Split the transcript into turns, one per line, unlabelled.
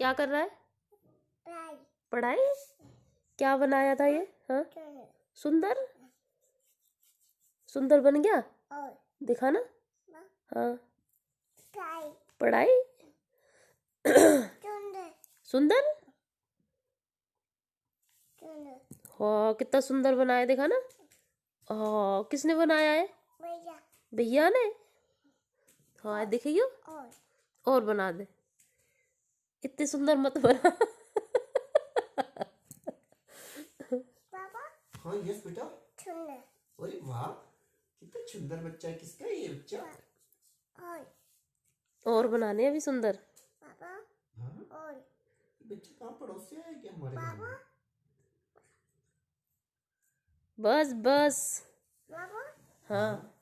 क्या कर रहा है पढ़ाई क्या बनाया था ये हाँ सुंदर सुंदर बन गया दिखा ना हाँ।, हाँ पढ़ाई सुंदर हाँ कितना सुंदर बनाया देखा ना हाँ किसने बनाया है भैया ने
हाँ दिखाइयो और बना दे इतने सुंदर मत बना पापा
हाँ यस बेटा अरे वाह कितना सुंदर बच्चा है किसका ये
बच्चा हाँ,
और बनाने अभी सुंदर हाँ?
बच्चा कहाँ क्या हमारे
बस बस हाँ